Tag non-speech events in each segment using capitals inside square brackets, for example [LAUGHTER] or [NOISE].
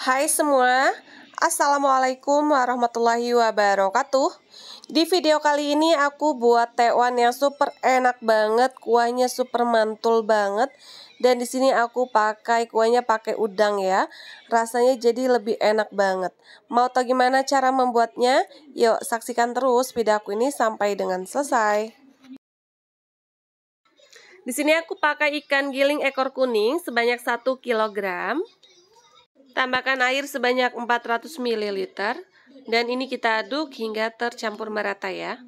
Hai semua, Assalamualaikum warahmatullahi wabarakatuh Di video kali ini aku buat tewan yang super enak banget Kuahnya super mantul banget Dan di sini aku pakai kuahnya pakai udang ya Rasanya jadi lebih enak banget Mau tau gimana cara membuatnya? Yuk saksikan terus video aku ini sampai dengan selesai di sini aku pakai ikan giling ekor kuning sebanyak 1 kg. Tambahkan air sebanyak 400 ml dan ini kita aduk hingga tercampur merata ya.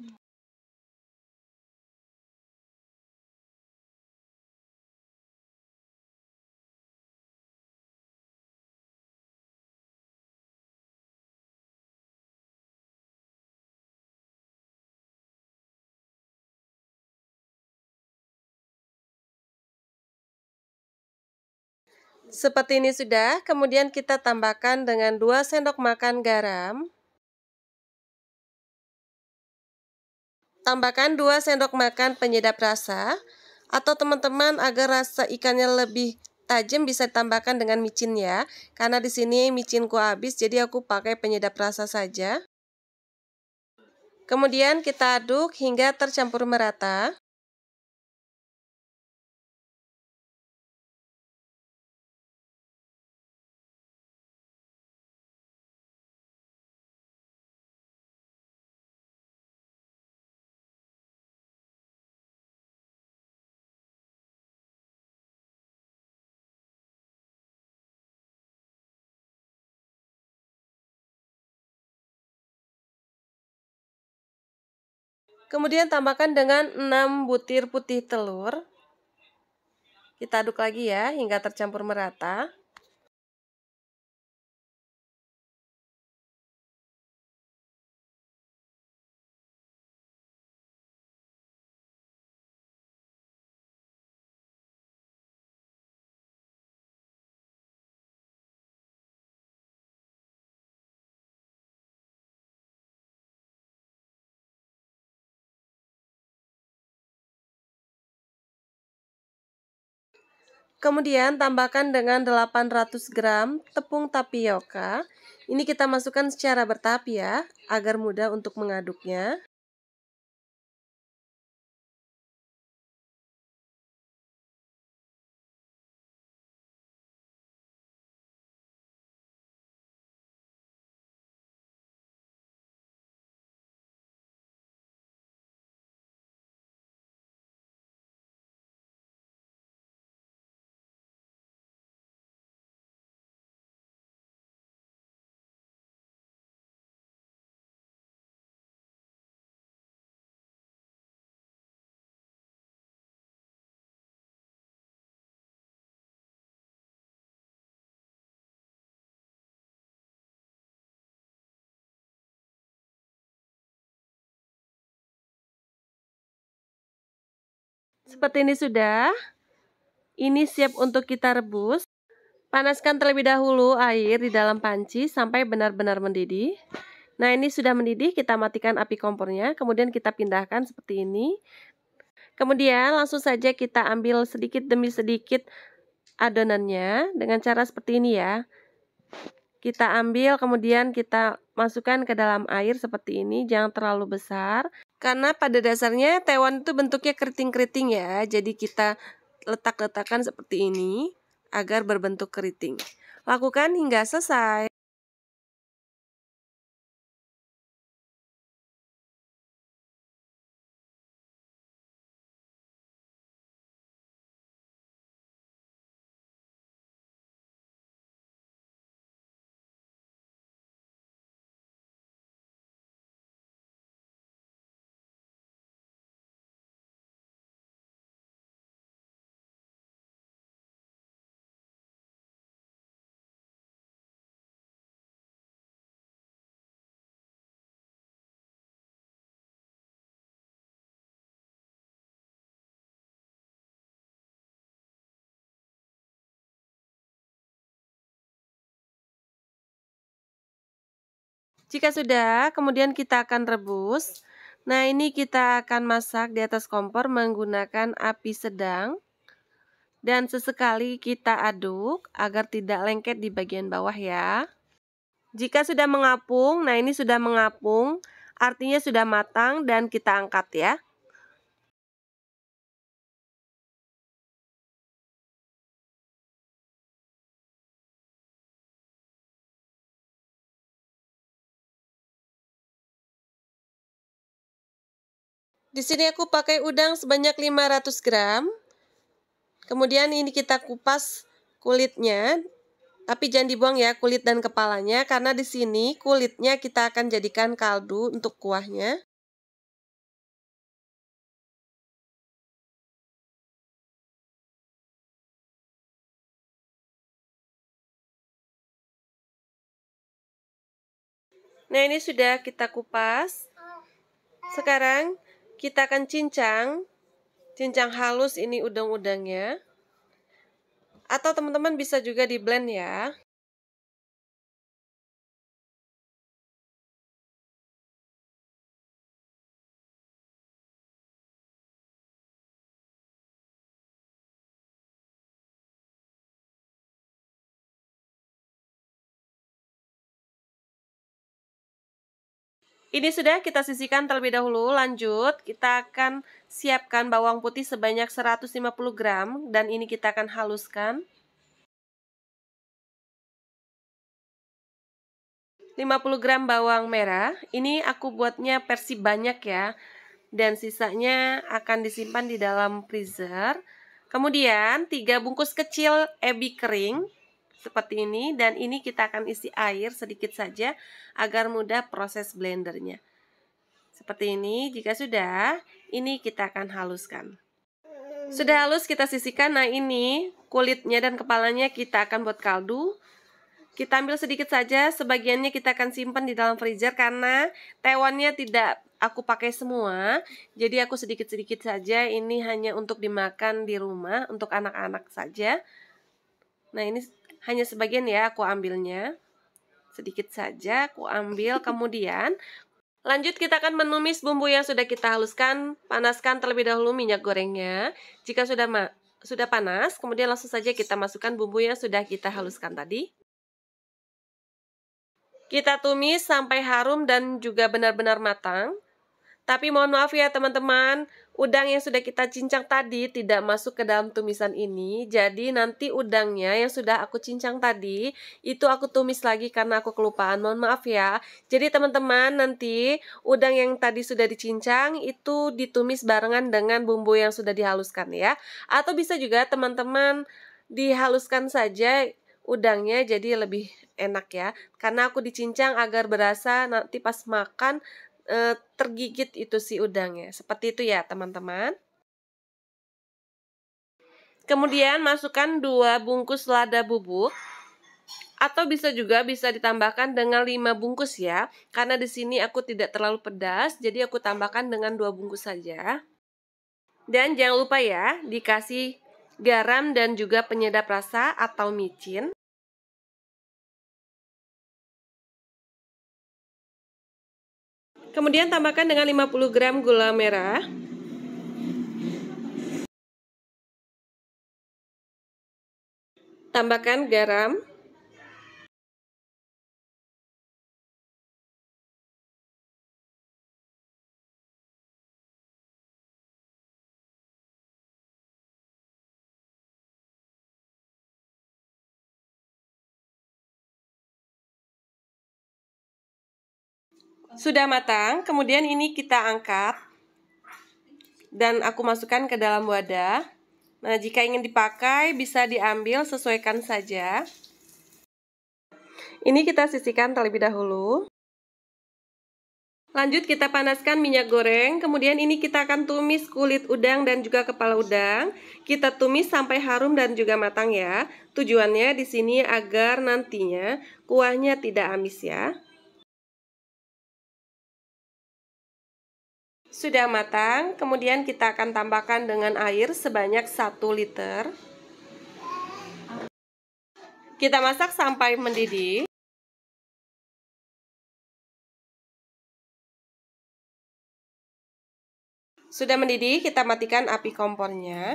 Seperti ini sudah, kemudian kita tambahkan dengan 2 sendok makan garam. Tambahkan 2 sendok makan penyedap rasa, atau teman-teman agar rasa ikannya lebih tajam bisa tambahkan dengan micin ya. Karena di sini micinku habis, jadi aku pakai penyedap rasa saja. Kemudian kita aduk hingga tercampur merata. Kemudian tambahkan dengan 6 butir putih telur. Kita aduk lagi ya hingga tercampur merata. Kemudian tambahkan dengan 800 gram tepung tapioka. Ini kita masukkan secara bertahap ya, agar mudah untuk mengaduknya. Seperti ini sudah. Ini siap untuk kita rebus. Panaskan terlebih dahulu air di dalam panci sampai benar-benar mendidih. Nah ini sudah mendidih, kita matikan api kompornya. Kemudian kita pindahkan seperti ini. Kemudian langsung saja kita ambil sedikit demi sedikit adonannya dengan cara seperti ini ya. Kita ambil kemudian kita masukkan ke dalam air seperti ini, jangan terlalu besar. Karena pada dasarnya tewan itu bentuknya keriting-keriting ya. Jadi kita letak-letakkan seperti ini agar berbentuk keriting. Lakukan hingga selesai. Jika sudah, kemudian kita akan rebus. Nah, ini kita akan masak di atas kompor menggunakan api sedang. Dan sesekali kita aduk agar tidak lengket di bagian bawah ya. Jika sudah mengapung, nah ini sudah mengapung, artinya sudah matang dan kita angkat ya. Di sini aku pakai udang sebanyak 500 gram. Kemudian ini kita kupas kulitnya. Tapi jangan dibuang ya kulit dan kepalanya karena di sini kulitnya kita akan jadikan kaldu untuk kuahnya. Nah, ini sudah kita kupas. Sekarang kita akan cincang. Cincang halus ini udang-udangnya. Atau teman-teman bisa juga di blend ya. Ini sudah kita sisihkan terlebih dahulu. Lanjut, kita akan siapkan bawang putih sebanyak 150 gram dan ini kita akan haluskan. 50 gram bawang merah. Ini aku buatnya versi banyak ya. Dan sisanya akan disimpan di dalam freezer. Kemudian 3 bungkus kecil ebi kering seperti ini dan ini kita akan isi air sedikit saja agar mudah proses blendernya. Seperti ini, jika sudah, ini kita akan haluskan. Sudah halus kita sisihkan, nah ini kulitnya dan kepalanya kita akan buat kaldu. Kita ambil sedikit saja, sebagiannya kita akan simpan di dalam freezer karena tewannya tidak aku pakai semua. Jadi aku sedikit-sedikit saja, ini hanya untuk dimakan di rumah, untuk anak-anak saja. Nah ini hanya sebagian ya aku ambilnya. Sedikit saja aku ambil. [LAUGHS] Kemudian Lanjut kita akan menumis bumbu yang sudah kita haluskan. Panaskan terlebih dahulu minyak gorengnya. Jika sudah ma sudah panas, kemudian langsung saja kita masukkan bumbu yang sudah kita haluskan tadi. Kita tumis sampai harum dan juga benar-benar matang. Tapi mohon maaf ya teman-teman, udang yang sudah kita cincang tadi tidak masuk ke dalam tumisan ini. Jadi nanti udangnya yang sudah aku cincang tadi, itu aku tumis lagi karena aku kelupaan. Mohon maaf ya. Jadi teman-teman nanti udang yang tadi sudah dicincang itu ditumis barengan dengan bumbu yang sudah dihaluskan ya. Atau bisa juga teman-teman dihaluskan saja udangnya jadi lebih enak ya karena aku dicincang agar berasa nanti pas makan uh, tergigit itu si udangnya. Seperti itu ya, teman-teman. Kemudian masukkan dua bungkus lada bubuk atau bisa juga bisa ditambahkan dengan 5 bungkus ya. Karena di sini aku tidak terlalu pedas, jadi aku tambahkan dengan 2 bungkus saja. Dan jangan lupa ya, dikasih garam dan juga penyedap rasa atau micin. Kemudian tambahkan dengan 50 gram gula merah. Tambahkan garam. Sudah matang, kemudian ini kita angkat dan aku masukkan ke dalam wadah. Nah, jika ingin dipakai bisa diambil sesuaikan saja. Ini kita sisihkan terlebih dahulu. Lanjut kita panaskan minyak goreng, kemudian ini kita akan tumis kulit udang dan juga kepala udang. Kita tumis sampai harum dan juga matang ya. Tujuannya di sini agar nantinya kuahnya tidak amis ya. sudah matang kemudian kita akan tambahkan dengan air sebanyak 1 liter kita masak sampai mendidih sudah mendidih kita matikan api kompornya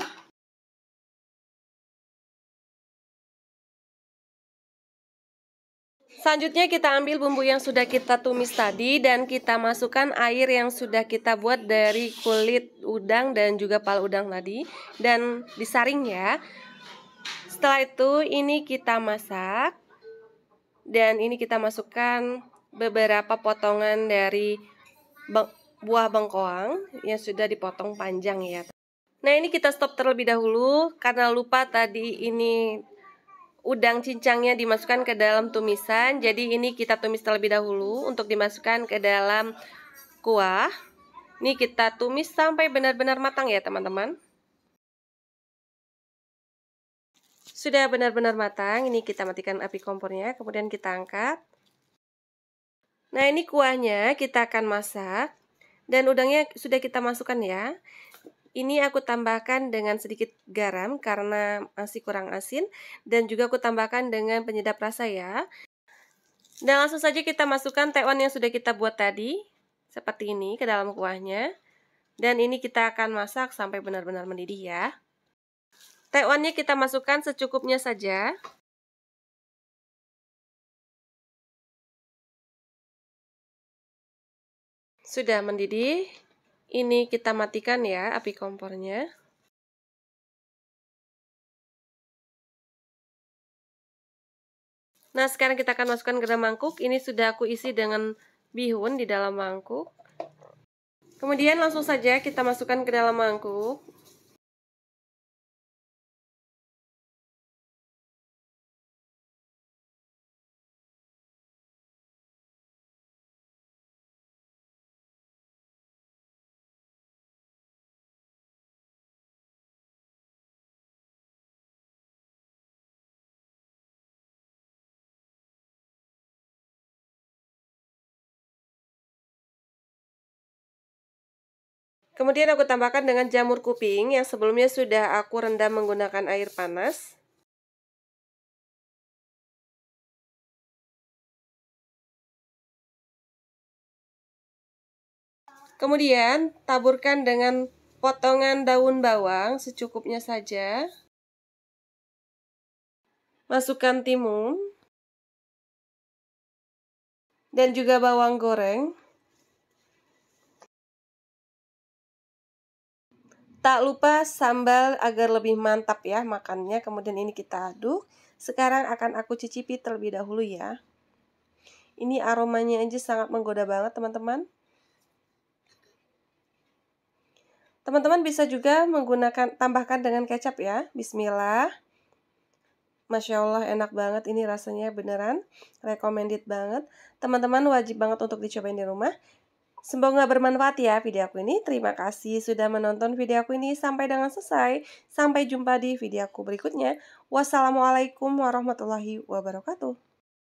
Selanjutnya kita ambil bumbu yang sudah kita tumis tadi dan kita masukkan air yang sudah kita buat dari kulit udang dan juga pala udang tadi dan disaring ya. Setelah itu ini kita masak dan ini kita masukkan beberapa potongan dari buah bengkoang yang sudah dipotong panjang ya. Nah ini kita stop terlebih dahulu karena lupa tadi ini udang cincangnya dimasukkan ke dalam tumisan jadi ini kita tumis terlebih dahulu untuk dimasukkan ke dalam kuah ini kita tumis sampai benar-benar matang ya teman-teman sudah benar-benar matang ini kita matikan api kompornya kemudian kita angkat nah ini kuahnya kita akan masak dan udangnya sudah kita masukkan ya ini aku tambahkan dengan sedikit garam karena masih kurang asin dan juga aku tambahkan dengan penyedap rasa ya. Dan langsung saja kita masukkan tekwan yang sudah kita buat tadi seperti ini ke dalam kuahnya. Dan ini kita akan masak sampai benar-benar mendidih ya. Tekwannya kita masukkan secukupnya saja. Sudah mendidih, ini kita matikan ya api kompornya. Nah, sekarang kita akan masukkan ke dalam mangkuk. Ini sudah aku isi dengan bihun di dalam mangkuk. Kemudian langsung saja kita masukkan ke dalam mangkuk. Kemudian aku tambahkan dengan jamur kuping yang sebelumnya sudah aku rendam menggunakan air panas. Kemudian taburkan dengan potongan daun bawang secukupnya saja. Masukkan timun dan juga bawang goreng. Tak lupa sambal agar lebih mantap ya makannya. Kemudian ini kita aduk. Sekarang akan aku cicipi terlebih dahulu ya. Ini aromanya aja sangat menggoda banget teman-teman. Teman-teman bisa juga menggunakan tambahkan dengan kecap ya. Bismillah. Masya Allah enak banget ini rasanya beneran recommended banget. Teman-teman wajib banget untuk dicobain di rumah. Semoga bermanfaat ya video aku ini. Terima kasih sudah menonton video aku ini sampai dengan selesai. Sampai jumpa di video aku berikutnya. Wassalamualaikum warahmatullahi wabarakatuh.